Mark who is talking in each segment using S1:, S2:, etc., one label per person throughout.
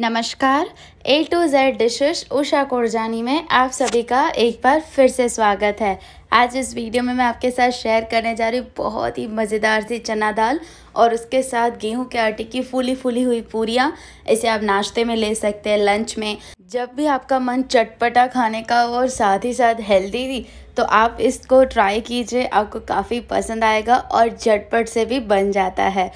S1: नमस्कार A to Z dishes Usha Korjani में आप सभी का एक बार फिर से स्वागत है आज इस वीडियो में मैं आपके साथ शेयर करने जा रही हूँ बहुत ही मज़ेदार सी चना दाल और उसके साथ गेहूं के आटे की फूली फूली हुई पूरियाँ इसे आप नाश्ते में ले सकते हैं लंच में जब भी आपका मन चटपटा खाने का और साथ ही साथ हेल्दी भी तो आप इसको ट्राई कीजिए आपको काफ़ी पसंद आएगा और झटपट से भी बन जाता है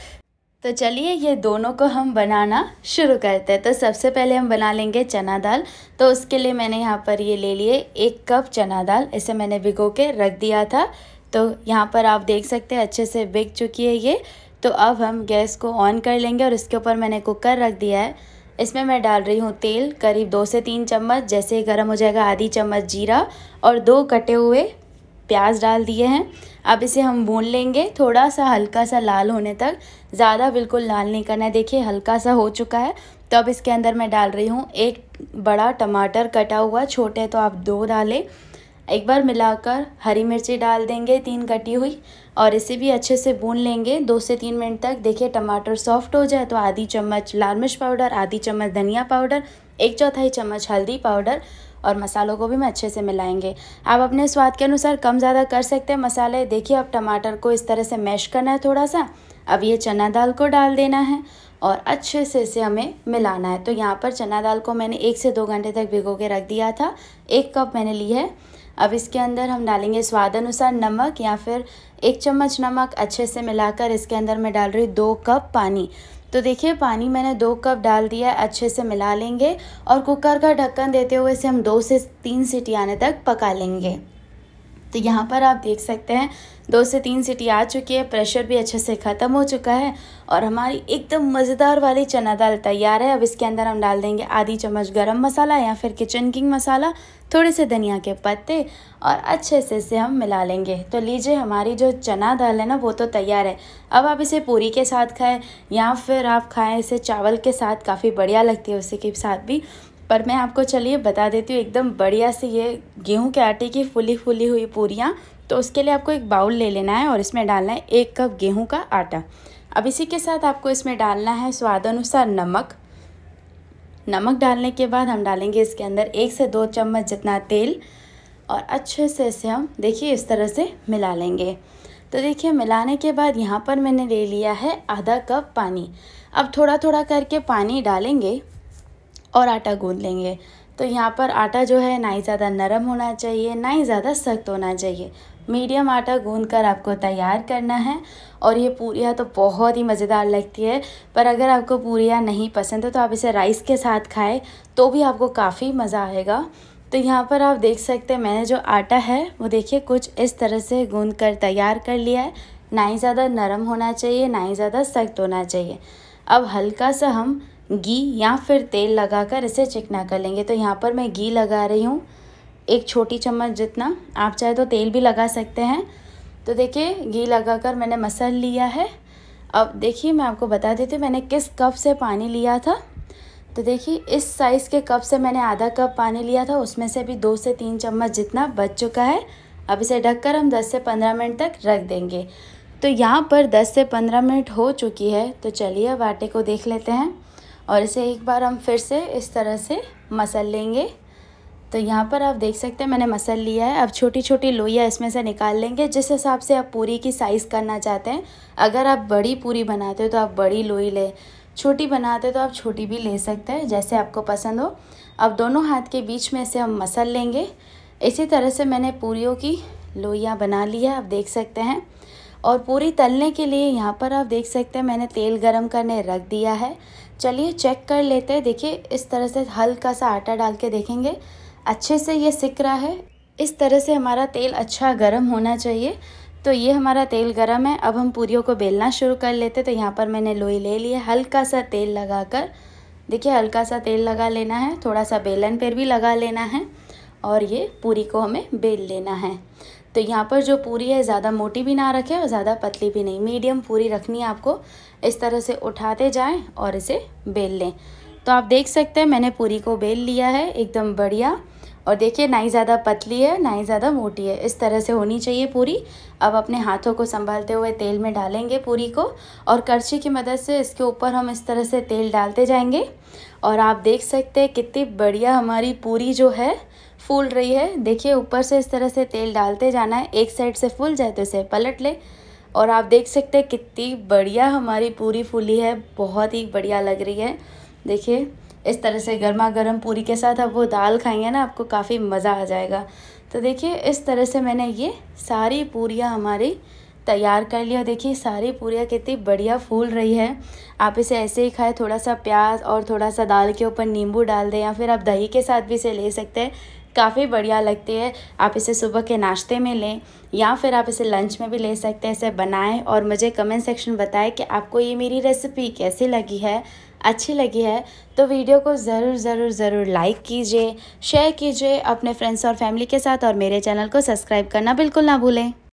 S1: तो चलिए ये दोनों को हम बनाना शुरू करते हैं तो सबसे पहले हम बना लेंगे चना दाल तो उसके लिए मैंने यहाँ पर ये ले लिए एक कप चना दाल इसे मैंने भिगो के रख दिया था तो यहाँ पर आप देख सकते हैं अच्छे से बिक चुकी है ये तो अब हम गैस को ऑन कर लेंगे और इसके ऊपर मैंने कुकर रख दिया है इसमें मैं डाल रही हूँ तेल करीब दो से तीन चम्मच जैसे ही गर्म हो जाएगा आधी चम्मच जीरा और दो कटे हुए प्याज डाल दिए हैं अब इसे हम भून लेंगे थोड़ा सा हल्का सा लाल होने तक ज़्यादा बिल्कुल लाल नहीं करना है देखिए हल्का सा हो चुका है तो अब इसके अंदर मैं डाल रही हूँ एक बड़ा टमाटर कटा हुआ छोटे तो आप दो डालें एक बार मिलाकर हरी मिर्ची डाल देंगे तीन कटी हुई और इसे भी अच्छे से भून लेंगे दो से तीन मिनट तक देखिए टमाटर सॉफ्ट हो जाए तो आधी चम्मच लाल मिर्च पाउडर आधी चम्मच धनिया पाउडर एक चौथाई चम्मच हल्दी पाउडर और मसालों को भी हम अच्छे से मिलाएंगे आप अपने स्वाद के अनुसार कम ज़्यादा कर सकते हैं मसाले देखिए अब टमाटर को इस तरह से मैश करना है थोड़ा सा अब ये चना दाल को डाल देना है और अच्छे से इसे हमें मिलाना है तो यहाँ पर चना दाल को मैंने एक से दो घंटे तक भिगो के रख दिया था एक कप मैंने ली है अब इसके अंदर हम डालेंगे स्वाद अनुसार नमक या फिर एक चम्मच नमक अच्छे से मिलाकर इसके अंदर मैं डाल रही हूँ दो कप पानी तो देखिए पानी मैंने दो कप डाल दिया अच्छे से मिला लेंगे और कुकर का ढक्कन देते हुए इसे हम दो से तीन सीटी आने तक पका लेंगे तो यहाँ पर आप देख सकते हैं दो से तीन सीटी आ चुकी है प्रेशर भी अच्छे से ख़त्म हो चुका है और हमारी एकदम मज़ेदार वाली चना दाल तैयार है अब इसके अंदर हम डाल देंगे आधी चम्मच गरम मसाला या फिर किचन किंग मसाला थोड़े से धनिया के पत्ते और अच्छे से इसे हम मिला लेंगे तो लीजिए हमारी जो चना दाल है ना वो तो तैयार है अब आप इसे पूरी के साथ खाएँ या फिर आप खाएं इसे चावल के साथ काफ़ी बढ़िया लगती है उसी के साथ भी पर मैं आपको चलिए बता देती हूँ एकदम बढ़िया से ये गेहूं के आटे की फुली फुली हुई पूरियाँ तो उसके लिए आपको एक बाउल ले लेना है और इसमें डालना है एक कप गेहूं का आटा अब इसी के साथ आपको इसमें डालना है स्वाद अनुसार नमक नमक डालने के बाद हम डालेंगे इसके अंदर एक से दो चम्मच जितना तेल और अच्छे से इसे हम देखिए इस तरह से मिला लेंगे तो देखिए मिलाने के बाद यहाँ पर मैंने ले लिया है आधा कप पानी अब थोड़ा थोड़ा करके पानी डालेंगे और आटा गूंद लेंगे तो यहाँ पर आटा जो है ना ही ज़्यादा नरम होना चाहिए ना ही ज़्यादा सख्त होना चाहिए मीडियम आटा गूँध कर आपको तैयार करना है और ये पूरियाँ तो बहुत ही मज़ेदार लगती है पर अगर आपको पूरियाँ नहीं पसंद है तो आप इसे राइस के साथ खाएं तो भी आपको काफ़ी मज़ा आएगा तो यहाँ पर आप देख सकते हैं मैंने जो आटा है वो देखिए कुछ इस तरह से गूंद कर तैयार कर लिया है ना ही ज़्यादा नरम होना चाहिए ना ही ज़्यादा सख्त होना चाहिए अब हल्का सा हम घी या फिर तेल लगाकर इसे चिकना कर लेंगे तो यहाँ पर मैं घी लगा रही हूँ एक छोटी चम्मच जितना आप चाहे तो तेल भी लगा सकते हैं तो देखिए घी लगाकर मैंने मसल लिया है अब देखिए मैं आपको बता देती हूँ मैंने किस कप से पानी लिया था तो देखिए इस साइज़ के कप से मैंने आधा कप पानी लिया था उसमें से भी दो से तीन चम्मच जितना बच चुका है अब इसे ढककर हम 10 से 15 मिनट तक रख देंगे तो यहाँ पर 10 से 15 मिनट हो चुकी है तो चलिए अब आटे को देख लेते हैं और इसे एक बार हम फिर से इस तरह से मसल लेंगे तो यहाँ पर आप देख सकते हैं मैंने मसल लिया है अब छोटी छोटी लोइयाँ इसमें से निकाल लेंगे जिस हिसाब से आप पूरी की साइज़ करना चाहते हैं अगर आप बड़ी पूरी बनाते हो तो आप बड़ी लोई ले छोटी बनाते हो तो आप छोटी भी ले सकते हैं जैसे आपको पसंद हो अब दोनों हाथ के बीच में से हम मसल लेंगे इसी तरह से मैंने पूरियों की लोइयाँ बना ली है आप देख सकते हैं और पूरी तलने के लिए यहाँ पर आप देख सकते हैं मैंने तेल गरम करने रख दिया है चलिए चेक कर लेते हैं देखिए इस तरह से हल्का सा आटा डाल के देखेंगे अच्छे से ये सिक रहा है इस तरह से हमारा तेल अच्छा गर्म होना चाहिए तो ये हमारा तेल गर्म है अब हम पूरी को बेलना शुरू कर लेते तो यहाँ पर मैंने लोई ले ली है हल्का सा तेल लगा कर देखिए हल्का सा तेल लगा लेना है थोड़ा सा बेलन पर भी लगा लेना है और ये पूरी को हमें बेल लेना है तो यहाँ पर जो पूरी है ज़्यादा मोटी भी ना रखें और ज़्यादा पतली भी नहीं मीडियम पूरी रखनी है आपको इस तरह से उठाते जाएं और इसे बेल लें तो आप देख सकते हैं मैंने पूरी को बेल लिया है एकदम बढ़िया और देखिए ना ही ज़्यादा पतली है ना ही ज़्यादा मोटी है इस तरह से होनी चाहिए पूरी अब अपने हाथों को संभालते हुए तेल में डालेंगे पूरी को और करछी की मदद से इसके ऊपर हम इस तरह से तेल डालते जाएंगे और आप देख सकते हैं कितनी बढ़िया हमारी पूरी जो है फूल रही है देखिए ऊपर से इस तरह से तेल डालते जाना है एक साइड से फूल जाए तो इसे पलट ले और आप देख सकते हैं कितनी बढ़िया हमारी पूरी फूली है बहुत ही बढ़िया लग रही है देखिए इस तरह से गर्मा गर्म पूरी के साथ आप वो दाल खाएंगे ना आपको काफ़ी मज़ा आ जाएगा तो देखिए इस तरह से मैंने ये सारी पूरियाँ हमारी तैयार कर लिया देखिए सारी पूरियाँ कितनी बढ़िया फूल रही है आप इसे ऐसे ही खाएं थोड़ा सा प्याज और थोड़ा सा दाल के ऊपर नींबू डाल दें या फिर आप दही के साथ भी इसे ले सकते हैं काफ़ी बढ़िया लगती है आप इसे सुबह के नाश्ते में लें या फिर आप इसे लंच में भी ले सकते हैं इसे बनाएं और मुझे कमेंट सेक्शन बताएं कि आपको ये मेरी रेसिपी कैसी लगी है अच्छी लगी है तो वीडियो को ज़रूर ज़रूर ज़रूर लाइक कीजिए शेयर कीजिए अपने फ्रेंड्स और फैमिली के साथ और मेरे चैनल को सब्सक्राइब करना बिल्कुल ना भूलें